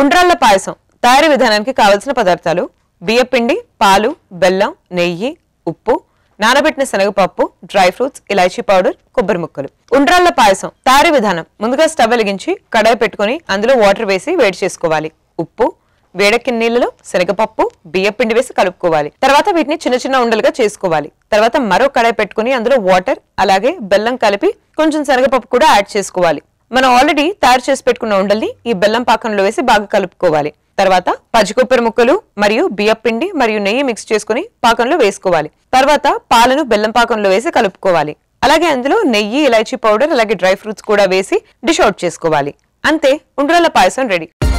ఉండ్రాళ్ల పాయసం తయారీ విధానానికి కావలసిన పదార్థాలు బియ్యపిండి పాలు బెల్లం నెయ్యి ఉప్పు నానబెట్టిన శనగపప్పు డ్రై ఫ్రూట్స్ ఇలాచీ పౌడర్ కొబ్బరి ముక్కలు ఉండ్రాళ్ల పాయసం తయారీ విధానం ముందుగా స్టవ్ వెలిగించి కడాయి పెట్టుకుని అందులో వాటర్ వేసి వేడి చేసుకోవాలి ఉప్పు వేడెక్కిన నీళ్ళలో శనగపప్పు బియ్యపిండి వేసి కలుపుకోవాలి తర్వాత వీటిని చిన్న చిన్న ఉండలుగా చేసుకోవాలి తర్వాత మరో కడాయి పెట్టుకుని అందులో వాటర్ అలాగే బెల్లం కలిపి కొంచెం శనగపప్పు కూడా యాడ్ చేసుకోవాలి మనం ఆల్రెడీ తయారు చేసి పెట్టుకున్న ఉండల్ని ఈ బెల్లం పాకంలో వేసి బాగా కలుపుకోవాలి తర్వాత పచ్చికొబ్బరి ముక్కలు మరియు బియ్యపిండి మరియు నెయ్యి మిక్స్ చేసుకుని పాకంలో వేసుకోవాలి తర్వాత పాలను బెల్లం పాకంలో వేసి కలుపుకోవాలి అలాగే అందులో నెయ్యి ఇలాచీ పౌడర్ అలాగే డ్రై ఫ్రూట్స్ కూడా వేసి డిష్ అవుట్ చేసుకోవాలి అంతే ఉండ్రాల పాయసం రెడీ